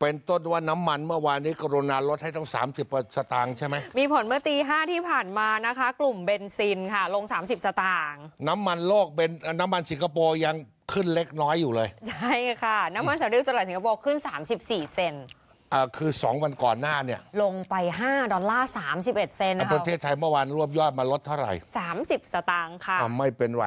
เป็นต้นว่าน้ำมันเมื่อวานนี้กรุณาลดให้ต้อง 30 สตางค์ใช่ไหม มีผลเมื่อตีห้าที่ผ่านมานะคะ กลุ่มเบนซินค่ะลง 30 สตางค์ น้ำมันโลกเป็น น้ำมันสิงคโปร์ยังขึ้นเล็กน้อยอยู่เลย ใช่ค่ะ น้ำมันสำริดตลาดสิงคโปร์ขึ้น 34 เซนอ่าคือ 2 วันก่อนหน้าเนี่ย ลงไป 5 ดอลลาร์ 31 เซนนะคะประเทศไทยเมื่อวานรวบยอดมาลดเท่าไหร่ 30 สตางค์ค่ะไม่เป็นไร